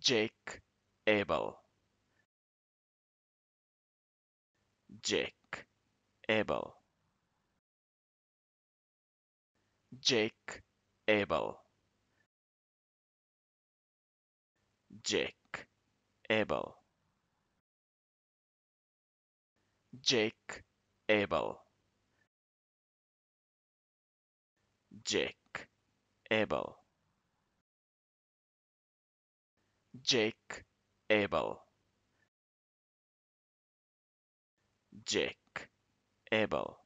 Jake Abel. Jake Abel. Jake Abel. Jake Abel. Jake Abel. Jake Abel. Jake Abel. Jake Abel.